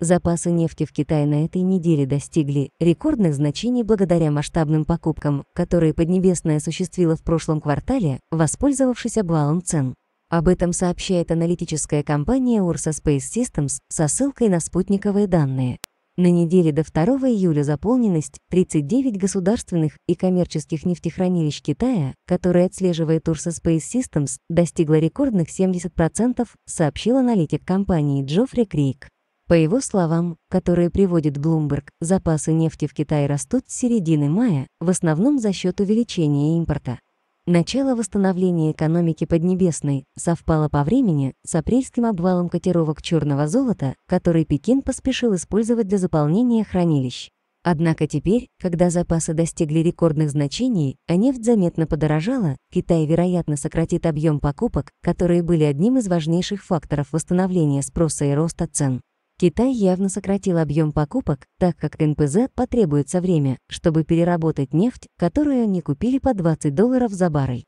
Запасы нефти в Китае на этой неделе достигли рекордных значений благодаря масштабным покупкам, которые Поднебесная осуществила в прошлом квартале, воспользовавшись обвалом цен. Об этом сообщает аналитическая компания Ursa Space Systems со ссылкой на спутниковые данные. На неделе до 2 июля заполненность 39 государственных и коммерческих нефтехранилищ Китая, которые отслеживает Ursa Space Systems, достигла рекордных 70%, сообщил аналитик компании Джоффри Крик. По его словам, которые приводит Bloomberg, запасы нефти в Китае растут с середины мая, в основном за счет увеличения импорта. Начало восстановления экономики Поднебесной совпало по времени с апрельским обвалом котировок черного золота, который Пекин поспешил использовать для заполнения хранилищ. Однако теперь, когда запасы достигли рекордных значений, а нефть заметно подорожала, Китай, вероятно, сократит объем покупок, которые были одним из важнейших факторов восстановления спроса и роста цен. Китай явно сократил объем покупок, так как НПЗ потребуется время, чтобы переработать нефть, которую они купили по 20 долларов за баррель.